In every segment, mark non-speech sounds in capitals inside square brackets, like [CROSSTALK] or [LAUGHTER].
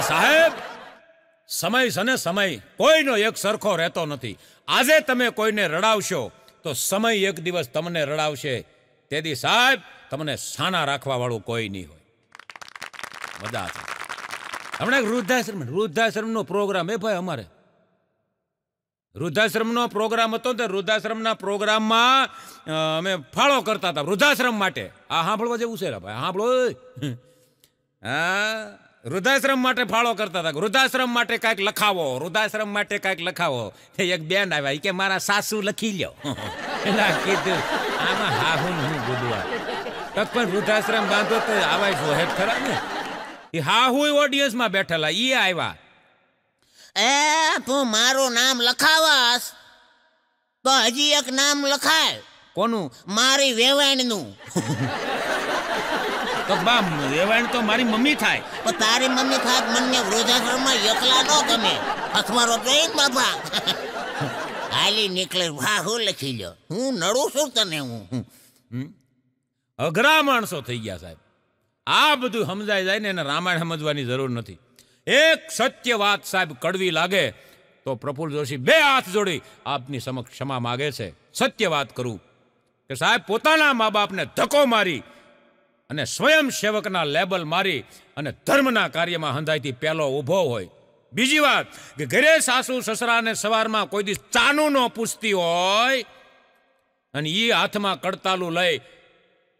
પણ સાહેબ સમય અને સમય કોઈનો એક સરખો રહેતો નથી આજે તમે કોઈને રડાવશો તો સમય એક દિવસ તમને રડાવશે તેથી સાહેબ તમને સાના રાખવાવાળું કોઈ નહીં હોય બધા આવે હમણાં વૃદ્ધાશ્રમ વૃદ્ધાશ્રમનો પ્રોગ્રામ એ ભાઈ અમારે વૃદ્ધાશ્રમનો પ્રોગ્રામ હતો ને વૃદ્ધાશ્રમના પ્રોગ્રામમાં અમે ફાળો કરતા હતા વૃદ્ધાશ્રમ માટે આ સાંભળવા જેવું છે ભાઈ સાંભળો હા वृद्धाश्रम માટે ફાળો કરતા હતા વૃદ્ધાશ્રમ માટે કાક લખાવો વૃદ્ધાશ્રમ માટે કાક લખાવો એક બેન આવ્યા કે મારા સાસુ લખી લ્યો એ લા કીધું આમાં રાખું હું બોદવાક પર વૃદ્ધાશ્રમ બાંધો તો આવા જો હે ખરાબ ને એ હા હુય ઓડિયન્સ માં બેઠેલા ઈ આયા એ હું મારો નામ લખાવસ તો અજી એક નામ લખાય કોનું મારી વેવાણનું તો બા રેવાણ તો મારી મમ્મી થાય પણ તારી મમ્મી થાય મને વૃદ્ધાશ્રમમાં એકલા ન ગમે અથમારો પ્રેમ બાપા હાલી નીકળે વાહ લખી લ્યો હું નડું છું તને હું અઘરા માણસો થઈ ગયા સાહેબ આ બધું સમજાય જાય ને એને રામાયણ સમજવાની જરૂર નથી એક સત્ય વાત સાહેબ કડવી લાગે તો પ્રફુલ જોશી બે હાથ જોડી આપની સમક્ષ ક્ષમા માગે છે સત્ય વાત કરું કે સાહેબ પોતાના મા બાપને ધક્કો મારી અને સ્વયંસેવકના લેબલ મારી અને ધર્મના કાર્યમાં હંધાઈથી પહેલો ઊભો હોય બીજી વાત કે ઘરે સાસુ સસરાને સવારમાં કોઈ દિવસ ચાનું ન પૂછતી હોય અને એ હાથમાં કડતાલું લઈ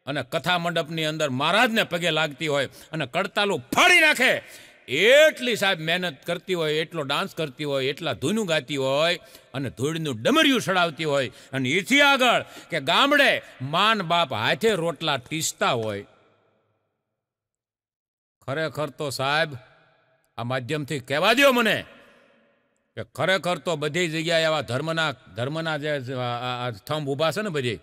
અને કથા મંડપની અંદર મહારાજને પગે લાગતી હોય અને કડતાલું ફાડી નાખે એટલી સાહેબ મહેનત કરતી હોય એટલો ડાન્સ કરતી હોય એટલા ધૂનું ગાતી હોય અને ધૂળનું ડમરિયું સડાવતી હોય અને એથી આગળ કે ગામડે માન બાપ હાથે રોટલા ટીસતા હોય ખરેખર તો સાહેબ આ માધ્યમથી કહેવા દો મને કે ખરેખર તો બધી જગ્યાએ આવા ધર્મના ધર્મના જે સ્થંભ ઊભા છે ને બધી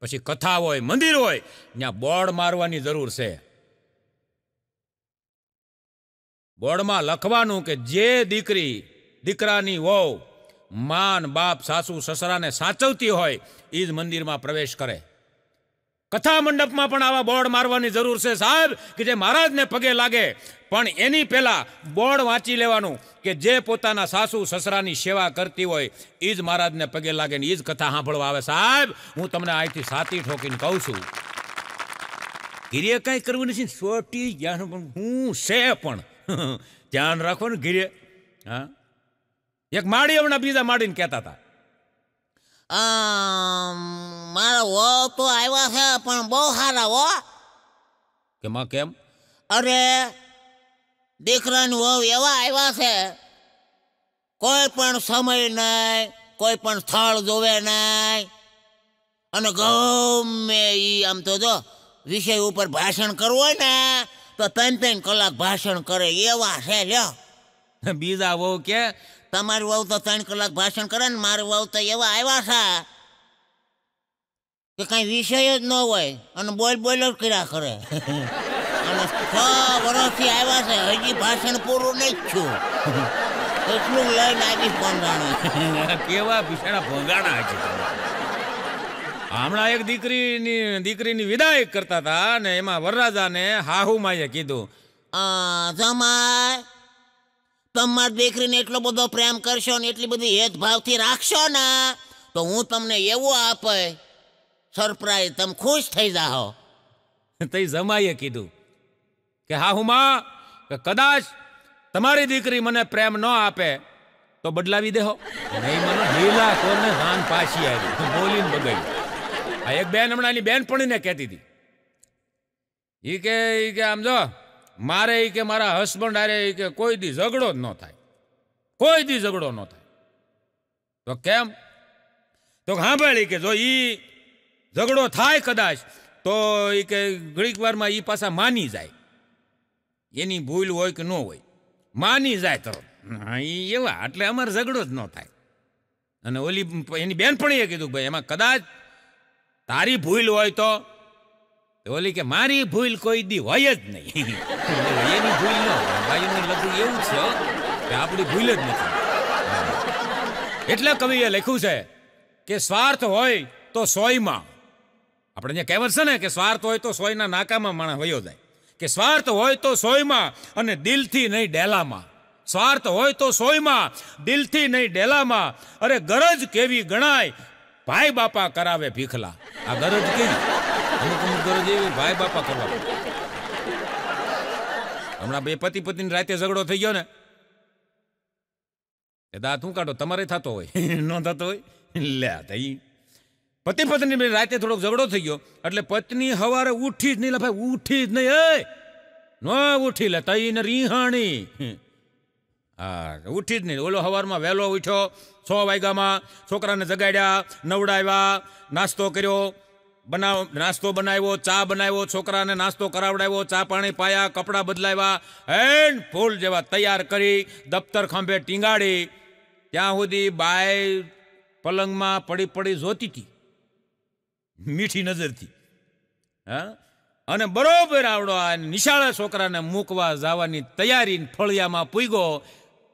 પછી કથા હોય મંદિર હોય ત્યાં બોર્ડ મારવાની જરૂર છે બોર્ડમાં લખવાનું કે જે દીકરી દીકરાની વહુ માન બાપ સાસુ સસરાને સાચવતી હોય એ જ મંદિરમાં પ્રવેશ કરે કથા મંડપમાં પણ આવા બોર્ડ મારવાની જરૂર છે સાહેબ કે જે મહારાજને પગે લાગે પણ એની પહેલાં બોર્ડ વાંચી લેવાનું કે જે પોતાના સાસુ સસરાની સેવા કરતી હોય એ જ મહારાજને પગે લાગે ને એ જ કથા સાંભળવા આવે સાહેબ હું તમને અહીંથી સાતી ઠોકીને કહું છું ગીરે કાંઈ કરવું નથી છોટી જ્ઞાન હું છે પણ [LAUGHS] ધ્યાન રાખો ને ગીરે હા એક માળી હમણાં બીજા માડીને કહેતા હતા મારા વો તો આવ્યા છે પણ બહુ સારા વો કેમાં કેમ અરે દીકરાની વહુ એવા આવ્યા છે કોઈ પણ સમય નહીં કોઈ પણ સ્થળ જોવે નહીં અને ગમે એ આમ તો જો વિષય ઉપર ભાષણ કરવું હોય ને તો ત્રણ ત્રણ કલાક ભાષણ કરે એવા છે લ્યો બીજા વહુ કે તમારું આવું તો ત્રણ કલાક ભાષણ કરે ને મારું આવું તો એવા આવ્યા છે કે કઈ વિષય જ ન હોય અને બોલ બોલ જ કર્યા કરે અને છ વર્ષથી આવ્યા છે હજી ભાષણ પૂરું નહીં છું એટલું લઈને આવી ભોંગાણા કેવા બિચારા ભોંગાણા છે હમણાં એક દીકરીની દીકરીની વિદાય કરતા હતા ને એમાં વરરાજાને હાહુમાએ કીધું જમાય તમારી દીકરીને એટલો બધો પ્રેમ કરશો ને એટલી બધી ભાવથી રાખશો ને તો હું તમને એવું આપે સરપ્રાઈઝ તમે ખુશ થઈ જાઓ [LAUGHS] તે જમાઈએ કીધું કે હા હું માં કે કદાચ તમારી દીકરી મને પ્રેમ ન આપે તો બદલાવી દેહો નહીં મને લીલા કોને હાન પાછી આવી બોલીને બગાઈ આ એક બેન હમણાં એની બેન પણીને કહેતી હતી એ કે આમ જો મારે એ કે મારા હસબન્ડ આરે એ કે કોઈ દી ઝઘડો જ ન થાય કોઈ દી ઝઘડો ન થાય તો કેમ તો સાંભળી કે જો એ ઝઘડો થાય કદાચ તો એ કે ઘડીક વારમાં એ પાછા માની જાય એની ભૂલ હોય કે ન હોય માની જાય તરત એ એવા એટલે અમારે ઝઘડો જ ન થાય અને ઓલી એની બેનપણીએ કીધું ભાઈ એમાં કદાચ તારી ભૂલ હોય તો ઓલી કે મારી ભૂલ કોઈ દી હોય જ નહીં [LAUGHS] એની ભૂલ ન ભાઈનું લખું એવું છે કે આપણી ભૂલ જ નથી એટલે કવિએ લખ્યું છે કે સ્વાર્થ હોય તો સોયમાં આપણે જે કહેવત છે ને કે સ્વાર્થ હોય તો સોયના નાકામાં માણસ વયો જાય કે સ્વાર્થ હોય તો સોયમાં અને દિલથી નહીં ડેલામાં સ્વાર્થ હોય તો સોયમાં દિલથી નહીં ડેલામાં અરે ગરજ કેવી ગણાય ભાઈ બાપા કરાવે ભીખલા આ ગરજ કેવી જ ભાઈ બાપા કરવા હમણાં બે પતિ પત્ની રાતે ઝઘડો થઈ ગયો ને એ દાંત હું કાઢો તમારે થતો હોય [LAUGHS] ન થતો હોય લે થઈ પતિ પત્ની રાતે થોડોક ઝઘડો થઈ ગયો એટલે પત્ની હવારે ઉઠી જ નહીં લે ભાઈ ઉઠી જ નહીં એ ન ઉઠી લે તઈ ને રીહાણી હા ઉઠી જ નહીં ઓલો હવારમાં વહેલો ઉઠ્યો છ વાગ્યામાં છોકરાને જગાડ્યા નવડાવ્યા નાસ્તો કર્યો બનાવ નાસ્તો બનાવ્યો ચા બનાવ્યો છોકરાને નાસ્તો કરાવડાવ્યો ચા પાણી પાયા કપડાં બદલાવ્યા એન્ડ ફૂલ જેવા તૈયાર કરી દફતર ખાંભે ટીંગાડી ત્યાં સુધી બાય પલંગમાં પડી પડી જોતી હતી મીઠી નજરથી હા અને બરોબર આવડો આ નિશાળા છોકરાને મૂકવા જવાની તૈયારી ફળિયામાં પૂગ્યો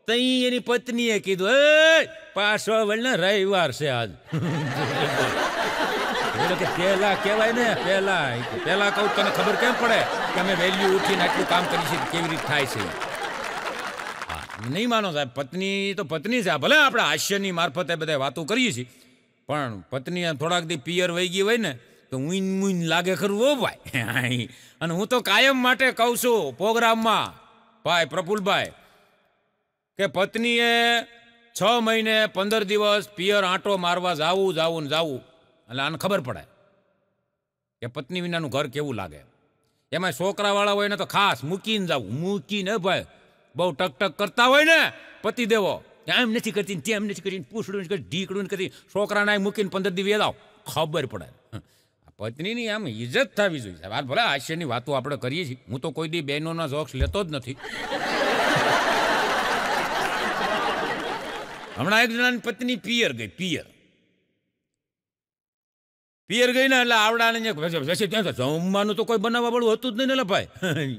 તઈ એની પત્નીએ કીધું એ પાછો વળને રવિવાર છે આજ એટલે કે પહેલા કહેવાય ને પહેલા પહેલા કહું તને ખબર કેમ પડે કે અમે વેલ્યુ ઉઠીને આટલું કામ કરી કેવી રીતે થાય છે નહીં માનો સાહેબ પત્ની તો પત્ની છે ભલે આપણે હાસ્યની મારફતે બધા વાતો કરીએ છીએ પણ પત્ની થોડાક દી પિયર વહી ગઈ હોય ને તો ઊંઈન મૂઈન લાગે ખરું ઓ ભાઈ [LAUGHS] અને હું તો કાયમ માટે કહું છું પ્રોગ્રામમાં ભાઈ પ્રફુલભાઈ કે પત્નીએ છ મહિને પંદર દિવસ પિયર આંટો મારવા જાવું જાવું ને જાવું એટલે આને ખબર પડે કે પત્ની વિનાનું ઘર કેવું લાગે એમાં છોકરાવાળા હોય ને તો ખાસ મૂકીને જવું મૂકીને ભાઈ બહુ ટકટક કરતા હોય ને પતિ દેવો એમ નથી કરતી તેમ નથી કરીને પૂછડું નથી કરી ઢીકડું કરી છોકરાને મૂકીને પંદર દિવસ વેદાવ ખબર પડે પત્નીની આમ ઇજ્જત થવી જોઈએ સાહેબ આ ભલે આશ્ચર્યની વાતો આપણે કરીએ છીએ હું તો કોઈ દી બહેનોના જોક્સ લેતો જ નથી હમણાં એક જણાની પત્ની પિયર ગઈ પિયર પિયર ગઈ ને એટલે આવડાને પછી ત્યાં જમવાનું તો કોઈ બનાવવા વાળું હતું જ નહીં ને ભાઈ [LAUGHS]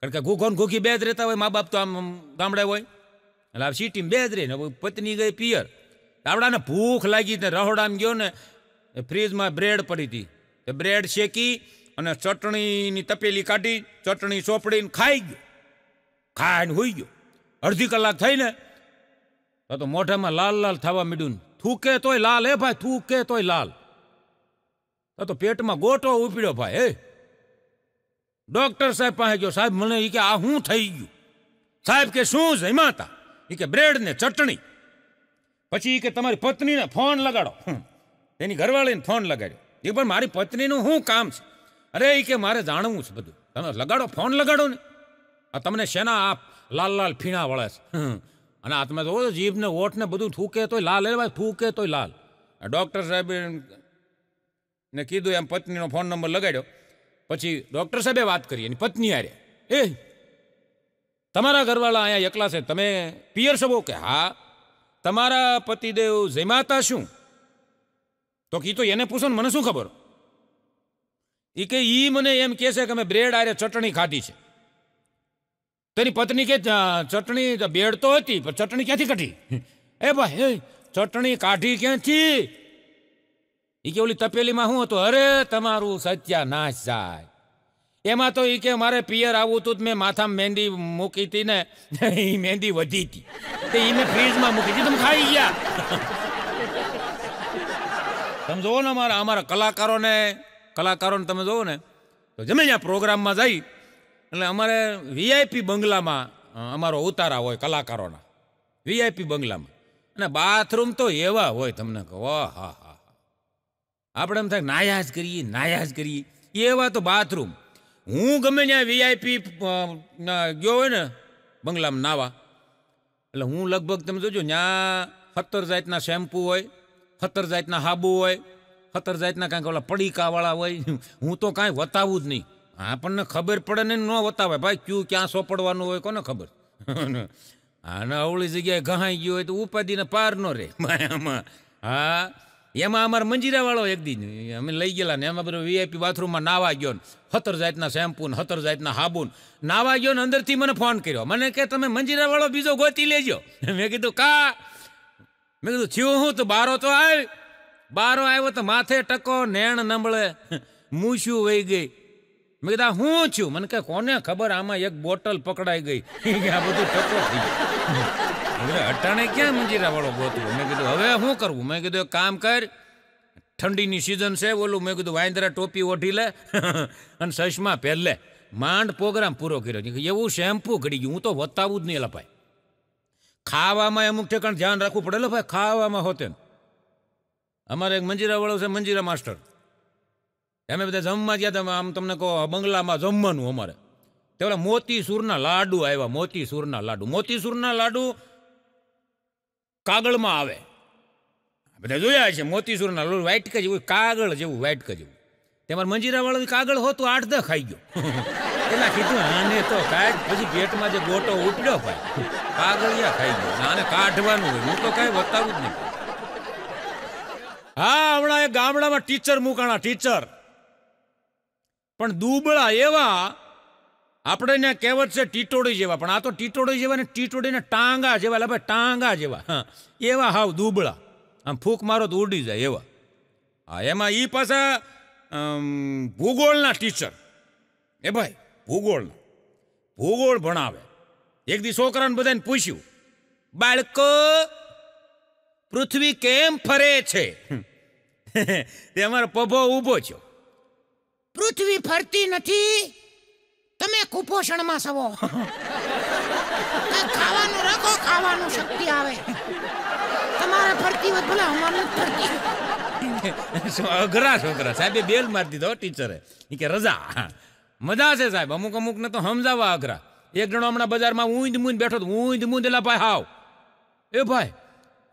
કારણ કે ઘૂખો ને બે જ રહેતા હોય મા બાપ તો આમ ગામડે હોય એટલે આ સિટી બે જ રહી ને પત્ની ગઈ પિયર આવડાને ભૂખ લાગી ને રહોડામાં ગયો ને ફ્રીજમાં બ્રેડ પડી હતી તે બ્રેડ શેકી અને ચટણીની તપેલી કાઢી ચટણી ચોપડીને ખાઈ ગયો ખાઈને હોઈ ગયો અડધી કલાક થઈ ને તો મોઢામાં લાલ લાલ થવા માંડ્યું થૂકે તોય લાલ હે ભાઈ થૂકે તોય લાલ આ તો પેટમાં ગોટો ઉપડ્યો ભાઈ હે ડોક્ટર સાહેબ પાસે ગયો સાહેબ મને એ કે આ શું થઈ ગયું સાહેબ કે શું છે જમાતા એ કે બ્રેડ ને ચટણી પછી કે તમારી પત્નીને ફોન લગાડો એની ઘરવાળીને ફોન લગાડ્યો એ પણ મારી પત્નીનું શું કામ છે અરે એ કે મારે જાણવું છે બધું તમે લગાડો ફોન લગાડો ને આ તમને શેના આ લાલ લાલ ફીણા વળે છે અને આ તમે તો જીભને ઓઠને બધું થૂકે તોય લાલ એ થૂકે તોય લાલ ડૉક્ટર સાહેબ ને કીધું એમ પત્નીનો ફોન નંબર લગાડ્યો પછી ડૉક્ટર સાહેબે વાત કરી એની પત્ની આરે એ તમારા ઘરવાળા અહીંયા એકલા છે તમે પિયર છો કે હા તમારા પતિદેવ જયમાતા શું તો કી તો એને પૂછો ને મને શું ખબર એ કે એ મને એમ કે છે કે મેં બ્રેડ આરે ચટણી ખાધી છે તેની પત્ની કે ચટણી બેડ તો હતી પણ ચટણી ક્યાંથી કાઢી એ ભાઈ ચટણી કાઢી ક્યાંથી એ કે ઓલી તપેલીમાં શું હતું અરે તમારું સત્યાનાશ જાય એમાં તો એ કે મારે પિયર આવું હતું મેં માથામાં મહેંદી મૂકી હતી ને એ મહેંદી વધી હતી તો એ મેં ફ્રીજમાં મૂકી હતી તમે ખાઈ ગયા તમે જોવો ને અમારા અમારા કલાકારોને કલાકારોને તમે જોવો ને તો જમે જ્યાં પ્રોગ્રામમાં જઈ એટલે અમારે વીઆઈપી બંગલામાં અમારો ઉતારા હોય કલાકારોના વીઆઈપી બંગલામાં અને બાથરૂમ તો એવા હોય તમને કહો હા આપણે એમ થાય નાયાજ કરીએ નાયાજ જ કરીએ એવા તો બાથરૂમ હું ગમે ત્યાં વીઆઈપી ગયો હોય ને બંગલામાં નાવા એટલે હું લગભગ તમે જોજો ત્યાં સત્તર જાતના શેમ્પૂ હોય સત્તર જાતના હાબુ હોય સત્તર જાતના કાંઈક ઓલા પડીકાવાળા હોય હું તો કાંઈ વતાવું જ નહીં આપણને ખબર પડે ને ન વતાવે ભાઈ ક્યુ ક્યાં સોપડવાનું હોય કોને ખબર [LAUGHS] આને અવળી જગ્યાએ ઘહાઈ ગયું હોય તો ઉપાધિને પાર ન રહે માયામાં [LAUGHS] હા એમાં અમારા મંજીરાવાળો એક દી અમે લઈ ગયેલા ને એમાં બધું વીઆઈપી બાથરૂમમાં નાવા ગયો ને હતર જાતના શેમ્પુ ને હતર જાતના હાબુન નાવા ગયો ને અંદરથી મને ફોન કર્યો મને કે તમે મંજીરાવાળો બીજો ગોતી લેજો [LAUGHS] મેં કીધું કા મેં કીધું થયું હું તો બારો તો આવ્યો બારો આવ્યો તો માથે ટકો નેણ નંબળે [LAUGHS] મૂછું વહી ગઈ મેં કીધા હું છું મને કે કોને ખબર આમાં એક બોટલ પકડાઈ ગઈ [LAUGHS] આ બધું ટકો થઈ ગયું અટાણે ક્યાં મંજીરા વાળો ગોતવો મેં કીધું હવે શું કરવું મેં કીધું કામ કર ઠંડીની સિઝન છે ઓલું મેં કીધું વાંદરા ટોપી ઓઢી લે [LAUGHS] અને સશમાં પહેલે માંડ પ્રોગ્રામ પૂરો કર્યો એવું શેમ્પુ ઘડી ગયું હું તો વતાવું જ નહીં લપાય ખાવામાં અમુક ઠેકાણ ધ્યાન રાખવું પડે ભાઈ ખાવામાં હોતે અમારે એક મંજીરાવાળો છે મંજીરા માસ્ટર અમે બધા જમવા ગયા તમે આમ તમને કહો બંગલામાં જમવાનું અમારે તે પેલા મોતીસૂરના લાડુ આવ્યા મોતીસૂરના લાડુ મોતીસૂરના લાડુ કાગળમાં આવે બધા જોયા છે મોતીસૂરના લાડુ વાઇટક જેવું કાગળ જેવું વાઇટક જેવું તેમાં મંજીરાવાળો કાગળ હોતું આઠ દહ ખાઈ ગયો પેલા કીધું આને તો કાઢ પછી ગેટમાં જે ગોટો ઉપડ્યો ભાઈ કાગળિયા ખાઈ ગયો આને કાઢવાનું હોય હું તો કાંઈ બતાવું જ નહીં હા હમણાં એ ગામડામાં ટીચર મૂકાણા ટીચર પણ દુબળા એવા આપણે ત્યાં કહેવત છે ટીટોડી જેવા પણ આ તો ટીટોડી જેવા ને ટીટોડીને ટાંગા જેવા એટલે ભાઈ ટાંગા જેવા હા એવા હાવ દુબળા આમ ફૂંક મારો તો ઉડી જાય એવા હા એમાં એ પાછા ભૂગોળના ટીચર એ ભાઈ ભૂગોળના ભૂગોળ ભણાવે એક દી છોકરાને બધાને પૂછ્યું બાળકો પૃથ્વી કેમ ફરે છે [LAUGHS] તે અમારો પભો ઊભો થયો પૃથ્વી ફરતી નથી તમે કુપોષણમાં સવો [LAUGHS] ખાવાનું રાખો ખાવાનું શક્તિ આવે તમારે ફરતી હોય ભલે અમારે ફરતી અઘરા છોકરા સાહેબે બેલ મારી દીધો ટીચરે એ કે રજા મજા છે સાહેબ અમુક અમુક ને તો સમજાવવા અઘરા એક જણો હમણાં બજારમાં ઊંધ મૂંદ બેઠો તો ઊંધ મૂંદ એલા ભાઈ હાવ એ ભાઈ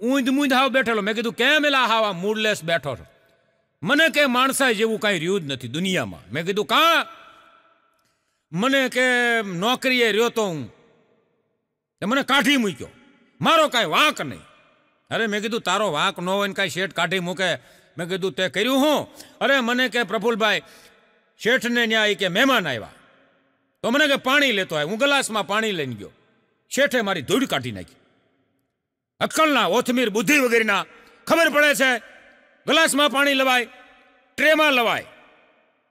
ઊંધ મૂંદ હાવ બેઠેલો મેં કીધું કેમ એલા હાવ મૂડલેસ બેઠો છો મને કે માણસા જેવું કાંઈ રહ્યું જ નથી દુનિયામાં મેં કીધું કા મને કે નોકરીએ રહ્યો તો હું એ મને કાઢી મૂક્યો મારો કાંઈ વાંક નહીં અરે મેં કીધું તારો વાંક ન હોય ને કાંઈ શેઠ કાઢી મૂકે મેં કીધું તે કર્યું હું અરે મને કે પ્રફુલભાઈ શેઠને ન્યાય કે મહેમાન આવ્યા તો મને કે પાણી લેતો આવ્યો હું ગ્લાસમાં પાણી લઈને ગયો શેઠે મારી ધૂળ કાઢી નાખી અક્કલના ઓથમીર બુદ્ધિ વગેરેના ખબર પડે છે ગ્લાસમાં પાણી લવાય ટ્રેમાં લવાય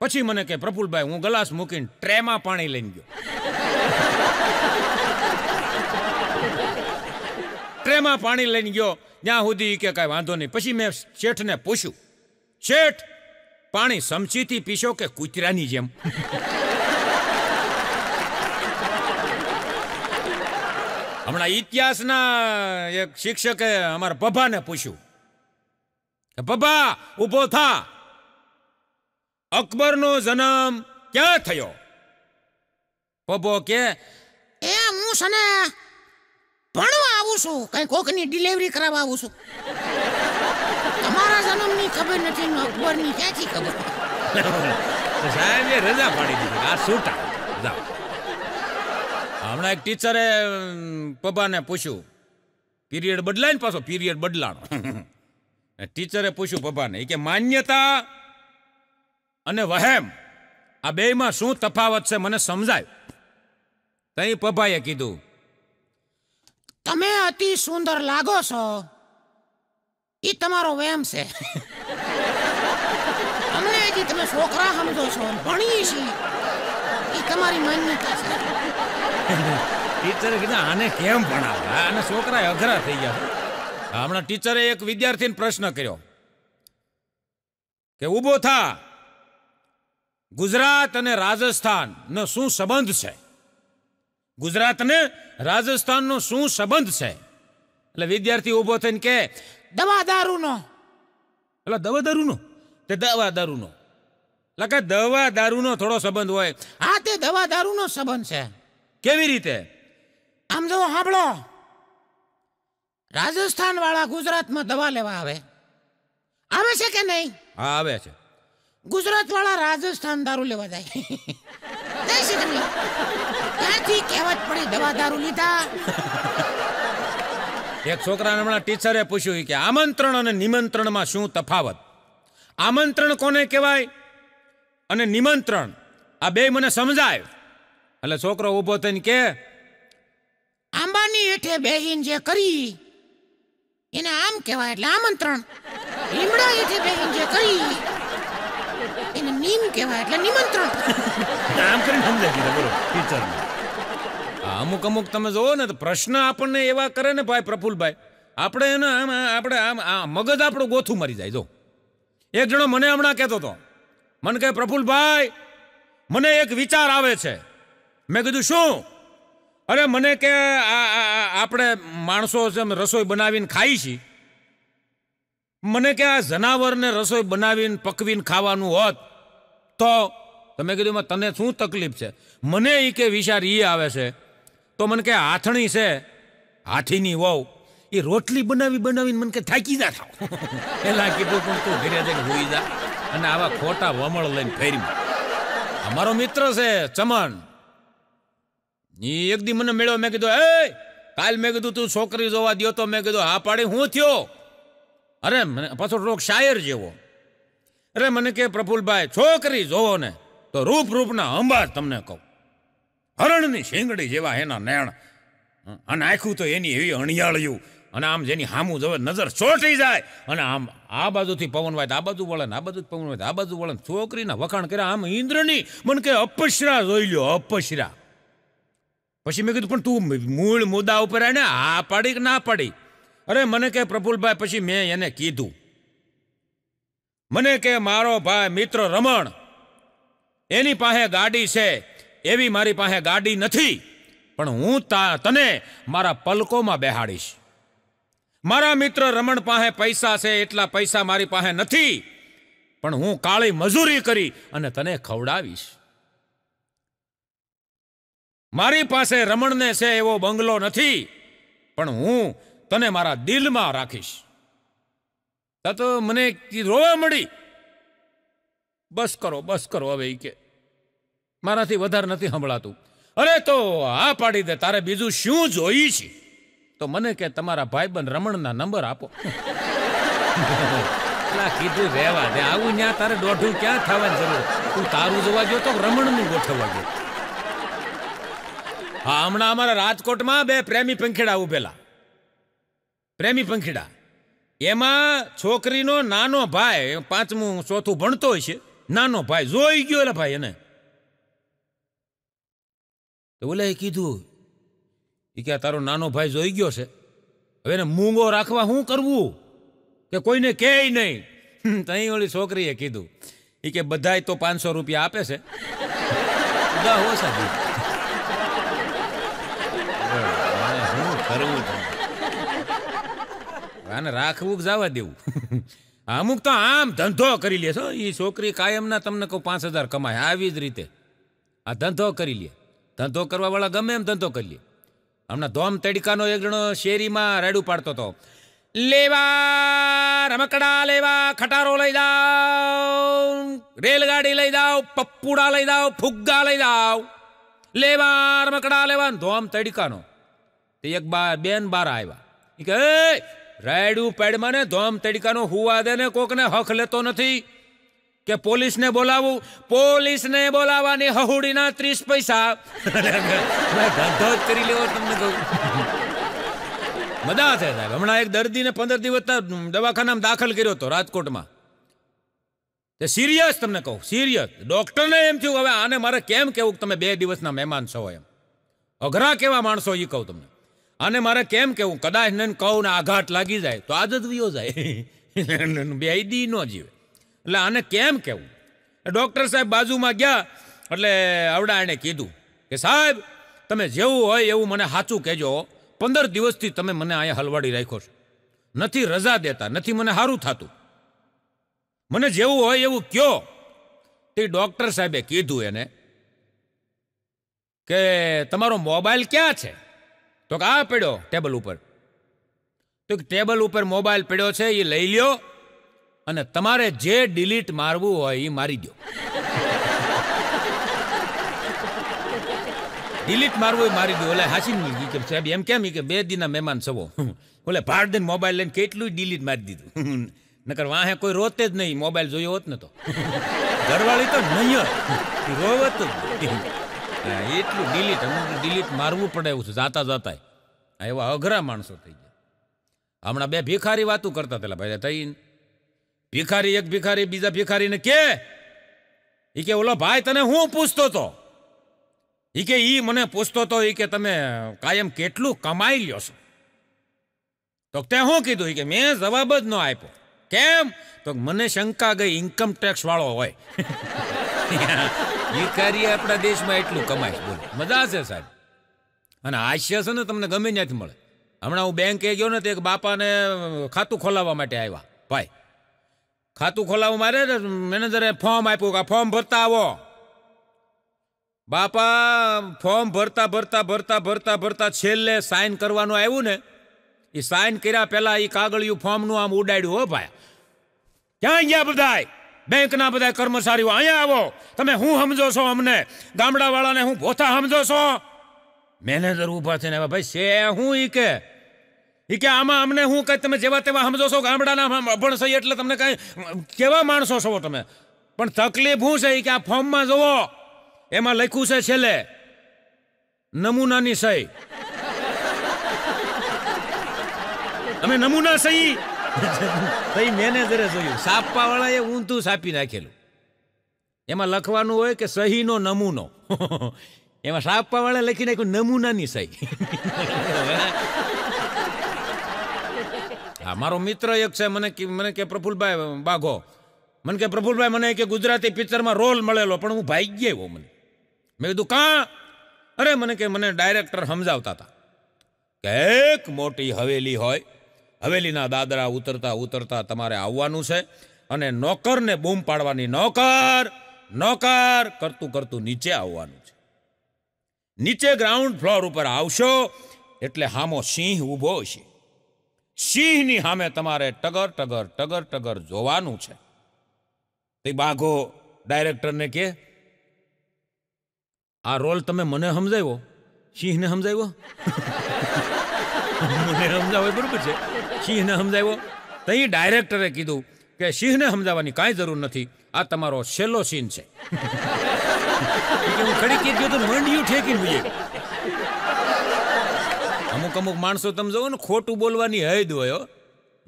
પછી મને કે પ્રફુલભાઈ હું ગ્લાસ મૂકીને ટ્રેમાં પાણી લઈને ગયો ટ્રેમાં પાણી લઈને ગયો ત્યાં સુધી કે કાંઈ વાંધો નહીં પછી મેં શેઠને પૂછ્યું શેઠ પાણી સમચીથી પીશો કે કૂતરાની જેમ હમણાં ઇતિહાસના એક શિક્ષકે અમારા પભાને પૂછ્યું પપ્પા ઊભો થા અકબરનો જન્મ ક્યાં થયો પપ્પો કે એ હું સને ભણવા આવું છું કઈ કોકની ડિલિવરી કરાવવા આવું છું તમારા જન્મની ખબર નથી અકબરની ક્યાંથી ખબર [LAUGHS] સાહેબ એ રજા પાડી દીધી આ છૂટા જાઓ હમણાં એક ટીચરે પબ્બાને પૂછ્યું પીરિયડ બદલાય ને પાછો પીરિયડ બદલાણો [LAUGHS] ટીચરે પૂછ્યું પપ્પાને કે માન્યતા અને વહેમ આ બેમાં શું તફાવત છે મને સમજાય તઈ પપ્પાએ કીધું તમે અતિ સુંદર લાગો છો એ તમારો વહેમ છે [LAUGHS] અમને હજી તમે છોકરા સમજો છો ભણીએ છીએ એ તમારી માન્યતા છે [LAUGHS] ટીચરે કીધું આને કેમ ભણાવે આને છોકરા અઘરા થઈ ગયા હમણાં ટીચરે એક વિદ્યાર્થીને પ્રશ્ન કર્યો કે ઊભો થા ગુજરાત અને રાજસ્થાનનો શું સંબંધ છે ગુજરાત અને રાજસ્થાનનો શું સંબંધ છે એટલે વિદ્યાર્થી ઊભો થઈને કે દવા દારૂનો એટલે દવા દારૂનો તે દવા દારૂનો એટલે કે દવા દારૂનો થોડો સંબંધ હોય હા તે દવા દારૂનો સંબંધ છે કેવી રીતે આમ જો સાંભળો રાજસ્થાન વાળા ગુજરાતમાં દવા લેવા આવે આવે છે કે નહીં હા આવે છે ગુજરાત વાળા રાજસ્થાન દારૂ લેવા જાય ક્યાંથી કહેવત પડી દવા દારૂ લીધા એક છોકરાને હમણાં ટીચરે પૂછ્યું કે આમંત્રણ અને નિમંત્રણમાં શું તફાવત આમંત્રણ કોને કહેવાય અને નિમંત્રણ આ બે મને સમજાય એટલે છોકરો ઊભો થઈને કે આંબાની હેઠે બેહીન જે કરી એને આમ કહેવાય એટલે આમંત્રણ લીમડા હેઠે બેહીને જે કરી એને નીમ કહેવાય એટલે નિમંત્રણ આમ કરીને સમજે દીધા બોલો ફીચર અમુક અમુક તમે જોવો ને તો પ્રશ્ન આપણને એવા કરે ને ભાઈ પ્રફુલભાઈ આપણે એને આમ આપણે આમ આ મગજ આપણું ગોથું મરી જાય જો એક જણો મને હમણાં કહેતો હતો મને કહે પ્રફુલભાઈ મને એક વિચાર આવે છે મેં કીધું શું અરે મને કે આપણે માણસો જેમ રસોઈ બનાવીને ખાઈ છીએ મને કે આ જનાવરને રસોઈ બનાવીને પકવીને ખાવાનું હોત તો તમે કીધું એમાં તને શું તકલીફ છે મને એ કે વિચાર એ આવે છે તો મને કે હાથણી છે હાથીની વહુ એ રોટલી બનાવી બનાવીને મને કે થાકી જા થાવ [LAUGHS] એલા કીધું પણ તું ઘરે જઈને હોઈ જા અને આવા ખોટા વમળ લઈને ફેરી અમારો મિત્ર છે ચમન ની એક દી મને મેળો મેં કીધું એ કાલ મેં કીધું તું છોકરી જોવા દો તો મેં કીધું હા પાડી હું થયો અરે મને પાછો રોક શાયર જેવો અરે મને કે પ્રફુલભાઈ છોકરી જોવો ને તો રૂપ રૂપના અંબાર તમને કહું હરણની શીંગડી જેવા એના નેણ અને આખું તો એની એવી અણિયાળ્યું અને આમ જેની હામું જવે નજર ચોટી જાય અને આમ આ બાજુથી પવન વાય આ બાજુ વળે આ બાજુ પવન વાય આ બાજુ વળે છોકરીના વખાણ કર્યા આમ ઇન્દ્રની મને કે અપશરા જોઈ લ્યો અપશરા પછી મેં કીધું પણ તું મૂળ મુદ્દા ઉપર એને આ પાડી કે ના પડી અરે મને કે પ્રફુલભાઈ પછી મેં એને કીધું મને કે મારો ભાઈ મિત્ર રમણ એની પાસે ગાડી છે એવી મારી પાસે ગાડી નથી પણ હું તા તને મારા પલકોમાં બેહાડીશ મારા મિત્ર રમણ પાસે પૈસા છે એટલા પૈસા મારી પાસે નથી પણ હું કાળી મજૂરી કરી અને તને ખવડાવીશ મારી પાસે રમણને છે એવો બંગલો નથી પણ હું તને મારા દિલમાં રાખીશ તા તો મને રોવા મળી બસ કરો બસ કરો હવે કે મારાથી વધારે નથી સંભળાતું અરે તો આ પાડી દે તારે બીજું શું જોઈ છે તો મને કે તમારા ભાઈબંધ રમણના નંબર આપો કીધું રહેવા દે આવું ત્યાં તારે દોઢું ક્યાં થવાની જરૂર તું તારું જોવા ગયો તો રમણનું ગોઠવવા ગયો હા હમણાં અમારા રાજકોટમાં બે પ્રેમી પંખેડા ઉભેલા પ્રેમી પંખેડા એમાં છોકરીનો નાનો ભાઈ પાંચમું ચોથું ભણતો હોય છે નાનો ભાઈ જોઈ ગયો એટલે ભાઈ એને તો ઓલે કીધું એ કે તારો નાનો ભાઈ જોઈ ગયો છે હવે એને મૂંગો રાખવા શું કરવું કે કોઈને કહે નહીં તઈ ઓલી છોકરીએ કીધું એ કે બધાય તો પાંચસો રૂપિયા આપે છે બધા હો સાહેબ અને રાખવું જવા દેવું [LAUGHS] અમુક તો આમ ધંધો કરી લે છો એ છોકરી કાયમના તમને કહું પાંચ હજાર કમાય આવી જ રીતે આ ધંધો કરી લે ધંધો કરવાવાળા ગમે એમ ધંધો કરી લે હમણાં ધોમ તડકાનો એક જણો શેરીમાં રાડું પાડતો હતો લેવા રમકડા લેવા ખટારો લઈ જાઓ રેલગાડી લઈ જાઓ પપ્પુડા લઈ જાઓ ફુગ્ગા લઈ જાઓ લેવા રમકડા લેવા ધોમ તડકાનો તે એક બા બેન બાર આવ્યા કે રાયડું પેડમાં ને ધોમ તડકાનો હુવા દે ને કોકને હક લેતો નથી કે પોલીસને બોલાવું પોલીસને બોલાવાની હહુડીના ત્રીસ પૈસા [LAUGHS] ધંધો જ કરી લેવો તમને કહું મજા છે સાહેબ હમણાં એક દર્દીને પંદર દિવસના દવાખાનામાં દાખલ કર્યો હતો રાજકોટમાં તે સિરિયસ તમને કહું સિરિયસ ડૉક્ટરને એમ થયું હવે આને મારે કેમ કેવું કે તમે બે દિવસના મહેમાન છો એમ અઘરા કેવા માણસો એ કહું તમને અને મારે કેમ કેવું કદાચ ને કહું ને આઘાત લાગી જાય તો આદત વિયો જાય બે દી ન જીવે એટલે આને કેમ કેવું ડૉક્ટર સાહેબ બાજુમાં ગયા એટલે આવડા એણે કીધું કે સાહેબ તમે જેવું હોય એવું મને સાચું કહેજો પંદર દિવસથી તમે મને અહીંયા હલવાડી રાખો છો નથી રજા દેતા નથી મને સારું થતું મને જેવું હોય એવું કયો તે ડૉક્ટર સાહેબે કીધું એને કે તમારો મોબાઈલ ક્યાં છે તો કે આ પડ્યો ટેબલ ઉપર તો ટેબલ ઉપર મોબાઈલ પડ્યો છે એ લઈ લ્યો અને તમારે જે ડિલીટ મારવું હોય એ મારી દો ડિલીટ મારવું એ મારી દો ઓલે હાસીન કે સાહેબ એમ કેમ કે બે દિના મહેમાન સવો ઓલે ભાડ દઈને મોબાઈલ લઈને કેટલું ડિલીટ મારી દીધું નકર વાહે કોઈ રોતે જ નહીં મોબાઈલ જોયો હોત ને તો ઘરવાળી તો નહીં રોવત એટલું ડિલીટ અમુક ડિલીટ મારવું પડે એવું છે જાતા જાતા એવા અઘરા માણસો થઈ ગયા હમણાં બે ભિખારી વાતું કરતા પેલા ભાઈ થઈને ભિખારી એક ભિખારી બીજા ભિખારીને કે એ કે ઓલો ભાઈ તને હું પૂછતો તો એ કે એ મને પૂછતો તો એ કે તમે કાયમ કેટલું કમાઈ લ્યો છો તો તે શું કીધું કે મેં જવાબ જ ન આપ્યો કેમ તો મને શંકા ગઈ ઇન્કમ ટેક્સ વાળો હોય [LAUGHS] ભિખારી [LAUGHS] આપણા દેશમાં એટલું કમાય બોલ મજા છે સાહેબ અને હાસ્ય છે ને તમને ગમે ત્યાંથી મળે હમણાં હું બેંકે ગયો ને તો એક બાપાને ખાતું ખોલાવવા માટે આવ્યા ભાઈ ખાતું ખોલાવવા મારે મેનેજરે ફોર્મ આપ્યું કે ફોર્મ ભરતા આવો બાપા ફોર્મ ભરતા ભરતા ભરતા ભરતા ભરતા છેલ્લે સાઇન કરવાનું આવ્યું ને એ સાઇન કર્યા પહેલાં એ કાગળિયું ફોર્મનું આમ ઉડાડ્યું હો ભાઈ ક્યાં ગયા બધા બેંકના બધા કર્મચારીઓ અહીંયા આવો તમે શું સમજો છો અમને ગામડાવાળાને હું ભોથા સમજો છો મેનેજર ઊભા છે ને ભાઈ છે હું ઈ કે ઈ કે આમાં અમને હું કંઈ તમે જેવા તેવા સમજો છો ગામડાના અભણ સહી એટલે તમને કાંઈ કેવા માણસો છો તમે પણ તકલીફ શું છે કે આ ફોર્મમાં જુઓ એમાં લખ્યું છે છેલ્લે નમૂનાની સહી તમે નમૂના સહી ભાઈ મેનેજરે જોયું સાપવાવાળાએ ઊંધું સાપી નાખેલું એમાં લખવાનું હોય કે સહીનો નમૂનો [LAUGHS] એમાં સાપવાવાળા લખી નાખ્યું નમૂનાની સહી [LAUGHS] હા મારો મિત્ર એક છે મને મને કે પ્રફુલભાઈ બાઘો મને કે પ્રફુલભાઈ મને કે ગુજરાતી પિક્ચરમાં રોલ મળેલો પણ હું ભાઈ ગયો મને મેં કીધું કાં અરે મને કે મને ડાયરેક્ટર સમજાવતા હતા કે એક મોટી હવેલી હોય હવેલીના દાદરા ઉતરતા ઉતરતા તમારે આવવાનું છે અને નોકરને બૂમ પાડવાની નોકર નોકર કરતું કરતું નીચે આવવાનું છે નીચે ગ્રાઉન્ડ ફ્લોર ઉપર આવશો એટલે હામો સિંહ ઊભો છે સિંહની સામે તમારે ટગર ટગર ટગર ટગર જોવાનું છે તે બાઘો ડાયરેક્ટરને કે આ રોલ તમે મને સમજાવ્યો સિંહને સમજાવ્યો [LAUGHS] મને સમજાવ્યો બરોબર છે સિંહને સમજાવ્યો ત્યાં ડાયરેક્ટરે કીધું કે સિંહને સમજાવવાની કાંઈ જરૂર નથી આ તમારો છેલ્લો સીન છે હું ખડી કીધું તો મંડિયું ઠેકી મુજે અમુક અમુક માણસો તમે જોવો ને ખોટું બોલવાની હૈદ હોય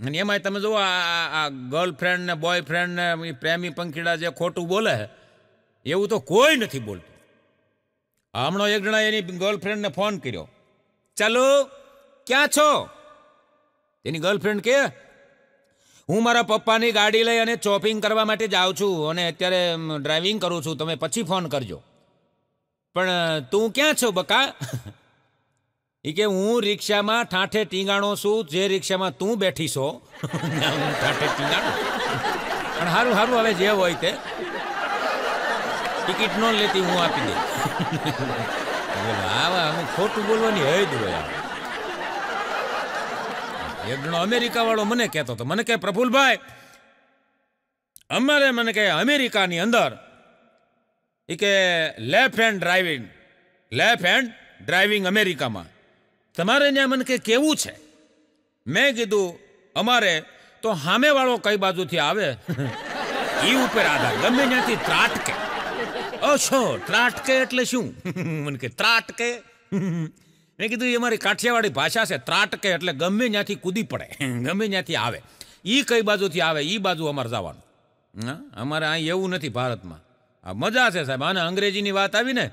અને એમાંય તમે જુઓ આ ગર્લફ્રેન્ડ ને બોયફ્રેન્ડ ને પ્રેમી પંખીડા જે ખોટું બોલે એવું તો કોઈ નથી બોલતું હમણાં એક જણા એની ગર્લફ્રેન્ડને ફોન કર્યો ચાલો ક્યાં છો તેની ગર્લફ્રેન્ડ કે હું મારા પપ્પાની ગાડી લઈ અને ચોપિંગ કરવા માટે જાઉં છું અને અત્યારે ડ્રાઇવિંગ કરું છું તમે પછી ફોન કરજો પણ તું ક્યાં છો બકા એ [LAUGHS] કે હું રિક્ષામાં ઠાઠે ટીંગાણો છું જે રિક્ષામાં તું બેઠી છો [LAUGHS] ઠાઠે ટીંગાણો પણ સારું સારું હવે જે હોય તે ટિકિટ ન લેતી હું આપી દઈશ [LAUGHS] હું ખોટું બોલવાની હૈદ હોય યજ્ઞો અમેરિકા વાળો મને કહેતો હતો મને કહે પ્રફુલભાઈ અમારે મને કહે અમેરિકાની અંદર એ કે left hand driving left hand driving અમેરિકામાં તમારે ત્યાં મને કે કેવું છે મેં કીધું અમારે તો સામેવાળો કઈ બાજુથી આવે એ [LAUGHS] ઉપર આધાર ગમે ત્યાંથી ત્રાટકે અછો ત્રાટકે એટલે શું [LAUGHS] મને કે ત્રાટકે મેં કીધું એ અમારી કાઠિયાવાડી ભાષા છે ત્રાટકે એટલે ગમે ત્યાંથી કૂદી પડે [LAUGHS] ગમે ત્યાંથી આવે એ કઈ બાજુથી આવે એ બાજુ અમારે જવાનું હા અમારે અહીં એવું નથી ભારતમાં આ મજા છે સાહેબ આને અંગ્રેજીની વાત આવીને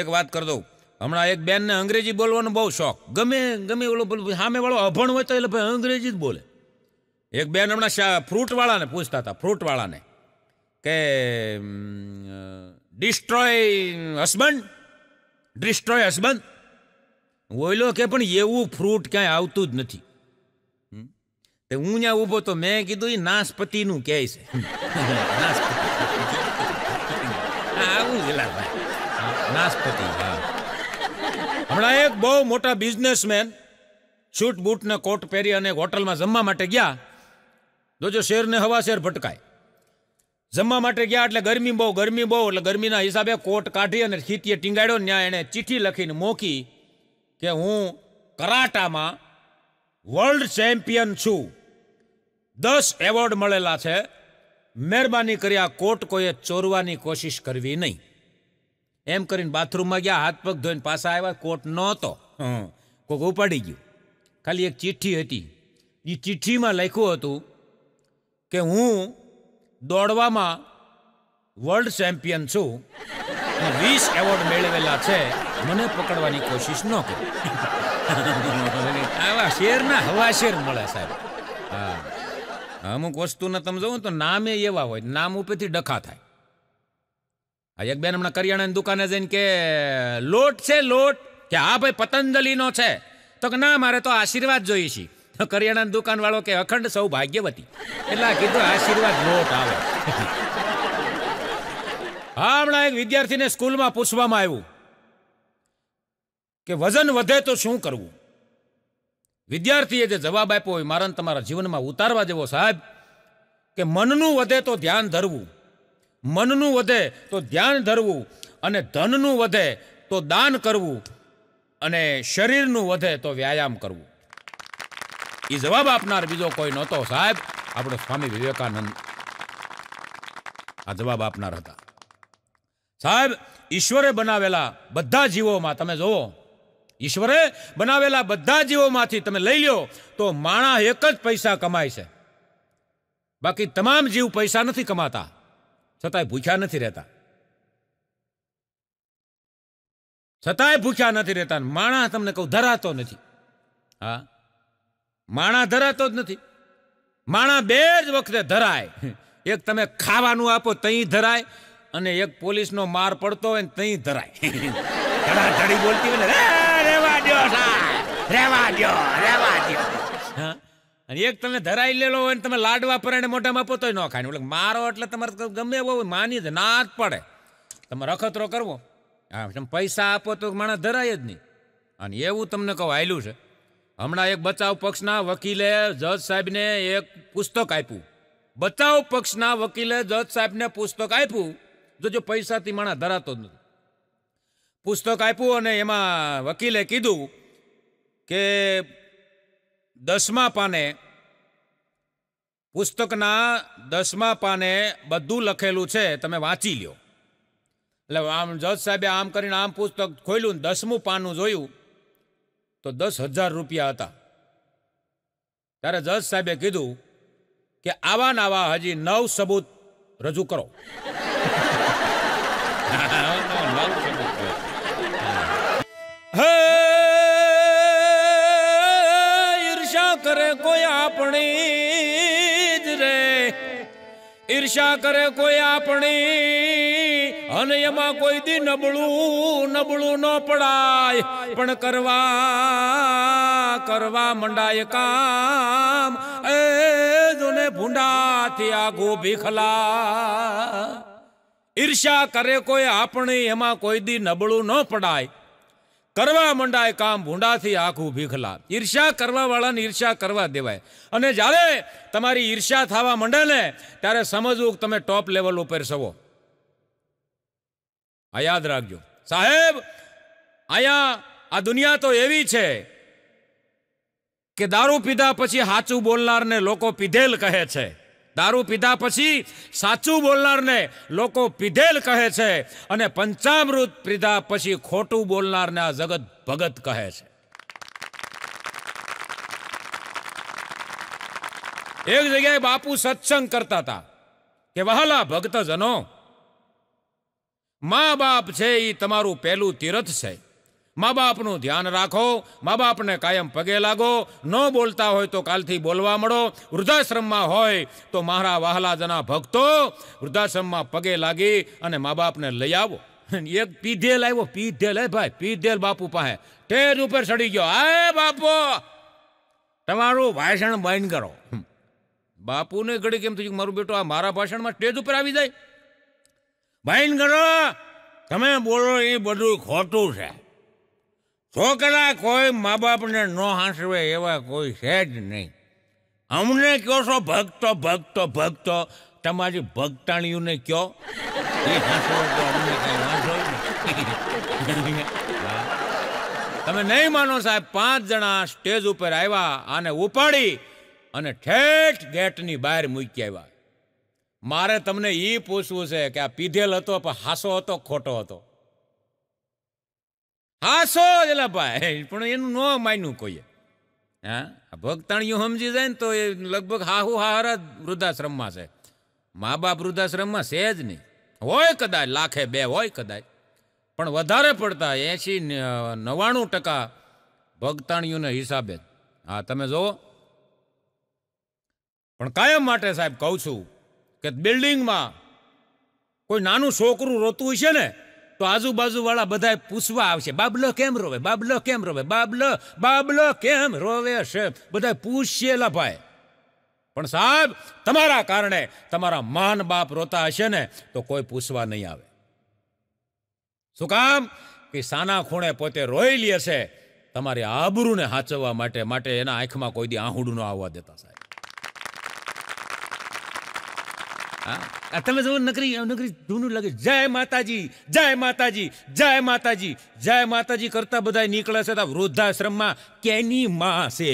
એક વાત કરી દઉં હમણાં એક બેનને અંગ્રેજી બોલવાનો બહુ શોખ ગમે ગમે ઓલો સામેવાળો અભણ હોય તો એટલે ભાઈ અંગ્રેજી જ બોલે એક બેન હમણાં શા ફ્રૂટવાળાને પૂછતા હતા ફ્રૂટવાળાને કે ડિસ્ટ્રોય હસબન્ડ ડિસ્ટ્રોય હસબન્ડ ઓયલો કે પણ એવું ફ્રૂટ ક્યાંય આવતું જ નથી તે હું ત્યાં ઊભો તો મેં કીધું એ નાસપતિનું કહે છે [LAUGHS] આવું નાસપતિ હા હમણાં એક બહુ મોટા બિઝનેસમેન શૂટ બૂટને કોટ પહેરી અને હોટલમાં જમવા માટે ગયા જોજો શેરને હવા શેર ભટકાય જમવા માટે ગયા એટલે ગરમી બહુ ગરમી બહુ એટલે ગરમીના હિસાબે કોટ કાઢી અને ખીતીએ ટીંગાડ્યો ત્યાં એણે ચીઠી લખીને મોકી કે હું કરાટામાં વર્લ્ડ ચેમ્પિયન છું દસ એવોર્ડ મળેલા છે મહેરબાની કરી આ કોટ કોઈએ ચોરવાની કોશિશ કરવી નહીં એમ કરીને બાથરૂમમાં ગયા હાથ પગ ધોઈને પાછા આવ્યા કોર્ટ નહોતો કોક ઉપાડી ગયું ખાલી એક ચિઠ્ઠી હતી એ ચિઠ્ઠીમાં લખ્યું હતું કે હું દોડવામાં વર્લ્ડ ચેમ્પિયન છું વીસ એવોર્ડ મેળવેલા છે મને પકડવાની કોશિશ ન કરો આવા શેરના હવા શેર મળે સાહેબ હા અમુક વસ્તુના તમે જોવો તો નામે એવા હોય નામ ઉપરથી ડખા થાય આ એક બેન હમણાં કરિયાણાની દુકાને જઈને કે લોટ છે લોટ કે હા ભાઈ પતંજલિનો છે તો કે ના મારે તો આશીર્વાદ જોઈએ છે તો કરિયાણાની દુકાનવાળો કે અખંડ સૌ ભાગ્યવતી એટલે કીધું આશીર્વાદ લોટ આવે હા હમણાં એક વિદ્યાર્થીને સ્કૂલમાં પૂછવામાં આવ્યું કે વજન વધે તો શું કરવું વિદ્યાર્થીએ જે જવાબ આપ્યો એ મારા તમારા જીવનમાં ઉતારવા જેવો સાહેબ કે મનનું વધે તો ધ્યાન ધરવું મનનું વધે તો ધ્યાન ધરવું અને ધનનું વધે તો દાન કરવું અને શરીરનું વધે તો વ્યાયામ કરવું એ જવાબ આપનાર બીજો કોઈ નહોતો સાહેબ આપણો સ્વામી વિવેકાનંદ આ જવાબ આપનાર હતા સાહેબ ઈશ્વરે બનાવેલા બધા જીવોમાં તમે જુઓ ઈશ્વરે બનાવેલા બધા જીવોમાંથી તમે લઈ લો તો માણા એક જ પૈસા કમાય છે બાકી તમામ જીવ પૈસા નથી કમાતા છતાંય ભૂખ્યા નથી રહેતા છતાંય ભૂખ્યા નથી રહેતા માણા તમને કહું ધરાતો નથી હા માણા ધરાતો જ નથી માણા બે જ વખતે ધરાય એક તમે ખાવાનું આપો તઈ ધરાય અને એક પોલીસનો માર પડતો હોય ને તઈ ધરાય [LAUGHS] ધડા ધડી બોલતી હોય ને દો સાહેબ રેવા દો રહેવા દો અને એક તમે ધરાઈ લેલો હોય ને તમે લાડવા પરણે મોઢામાં પોતો ન ખાય એટલે મારો એટલે તમારે ગમે એવો માની જ ના જ પડે તમે રખતરો કરવો હા પૈસા આપો તો માણસ ધરાય જ નહીં અને એવું તમને કહું આયલું છે હમણાં એક બચાવ પક્ષના વકીલે જજ સાહેબને એક પુસ્તક આપ્યું બચાવ પક્ષના વકીલે જજ સાહેબને પુસ્તક આપ્યું જો જો પૈસાથી માણસ ધરાતો જ નથી પુસ્તક આપ્યું અને એમાં વકીલે કીધું કે દસમા પાને પુસ્તકના દસમા પાને બધું લખેલું છે તમે વાંચી લ્યો એટલે આમ જજ સાહેબે આમ કરીને આમ પુસ્તક ખોલ્યું દસમું પાનું જોયું તો દસ હજાર રૂપિયા હતા ત્યારે જજ સાહેબે કીધું કે આવા નાવા હજી નવ સબૂત રજૂ કરો [LAUGHS] નવ સબૂત કરે કોઈ આપણી જ રે ઈર્ષા કરે કોઈ આપણી અને એમાં કોઈ દી નબળું નબળું ન પડાય પણ કરવા કરવા મંડાય કામ એ જોને ભૂંડાથી ગોભી ખલા ઈર્ષા કરે કોઈ આપણી એમાં કોઈ દી નબળું ન પડાય કરવા મંડાય કામ ભૂંડાથી આખું ભીખલા ઈર્ષ્યા કરવાવાળાને ઈર્ષ્યા કરવા દેવાય અને જ્યારે તમારી ઈર્ષ્યા થવા માંડે ને ત્યારે સમજવું તમે ટોપ લેવલ ઉપર સવો આ યાદ રાખજો સાહેબ અહીંયા આ દુનિયા તો એવી છે કે દારૂ પીધા પછી સાચું બોલનારને લોકો પીધેલ કહે છે દારૂ પીધા પછી સાચું બોલનારને લોકો પીધેલ કહે છે અને પંચામૃત પીધા પછી ખોટું બોલનારને આ જગત ભગત કહે છે એક જગ્યાએ બાપુ સત્સંગ કરતા હતા કે વહાલા ભક્તજનો મા બાપ છે એ તમારું પહેલું તીર્થ છે મા બાપનું ધ્યાન રાખો મા બાપને કાયમ પગે લાગો ન બોલતા હોય તો કાલથી બોલવા મળો વૃદ્ધાશ્રમમાં હોય તો મારા વહાલાજના ભક્તો વૃદ્ધાશ્રમમાં પગે લાગી અને મા બાપને લઈ આવો એક પીધેલ આવ્યો પીધેલ હે ભાઈ પીધેલ બાપુ પાસે ટેજ ઉપર ચડી ગયો આ બાપુ તમારું ભાષણ બંધ કરો બાપુને ઘડી કેમ થયું મારું બેટો આ મારા ભાષણમાં સ્ટેજ ઉપર આવી જાય બંધ કરો તમે બોલો એ બધું ખોટું છે છોકરા કોઈ મા બાપને ન હાંસવે એવા કોઈ છે જ નહીં અમને કહો છો ભક્તો ભક્તો ભક્તો તમારી ભક્તાણીઓને કહો એ હાંસવે તો અમને કંઈ વાંધો તમે નહીં માનો સાહેબ પાંચ જણા સ્ટેજ ઉપર આવ્યા આને ઉપાડી અને ઠેઠ ગેટની બહાર મૂકી આવ્યા મારે તમને એ પૂછવું છે કે આ પીધેલ હતો પણ હાસો હતો ખોટો હતો હા સો એલા ભાઈ પણ એનું ન માન્યું કોઈએ હા ભક્તાણીઓ સમજી જાય ને તો એ લગભગ હાહુ હાહરા વૃદ્ધાશ્રમમાં છે મા બાપ વૃદ્ધાશ્રમમાં છે જ નહીં હોય કદાચ લાખે બે હોય કદાચ પણ વધારે પડતા એંશી નવ્વાણું ટકા ભગતાણીઓને હિસાબે હા તમે જુઓ પણ કાયમ માટે સાહેબ કહું છું કે બિલ્ડિંગમાં કોઈ નાનું છોકરું રોતું હશે ને તો આજુબાજુવાળા બધાય પૂછવા આવશે બાબલો કેમ રોવે બાબલો કેમ રોવે બાબલો બાબલો કેમ રોવે છે બધા પૂછશેલા ભાઈ પણ સાહેબ તમારા કારણે તમારા માન બાપ રોતા હશે ને તો કોઈ પૂછવા નહીં આવે શું કામ કે સાના ખૂણે પોતે રોઈ લે તમારી આબરૂને સાચવવા માટે માટે એના આંખમાં કોઈ દી આહુડું ન આવવા દેતા સાહેબ હા તમે જો નકરી નકરી જૂનું લાગે જય માતાજી જય માતાજી જય માતાજી જય માતાજી કરતા બધા નીકળે છે તો વૃદ્ધાશ્રમમાં કેની માં છે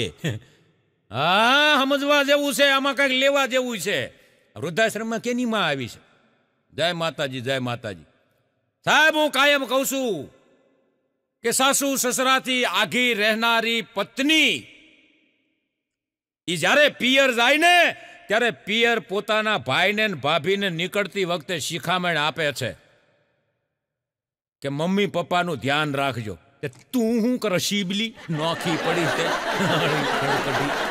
હા સમજવા જેવું છે આમાં કંઈક લેવા જેવું છે વૃદ્ધાશ્રમમાં કેની માં આવી છે જય માતાજી જય માતાજી સાહેબ હું કાયમ કહું છું કે સાસુ સસરાથી આઘી રહેનારી પત્ની એ જ્યારે પિયર જાય ને ત્યારે પિયર પોતાના ભાઈને ભાભીને નીકળતી વખતે શિખામણ આપે છે કે મમ્મી પપ્પાનું ધ્યાન રાખજો કે તું હું કર નોખી પડી છે [LAUGHS]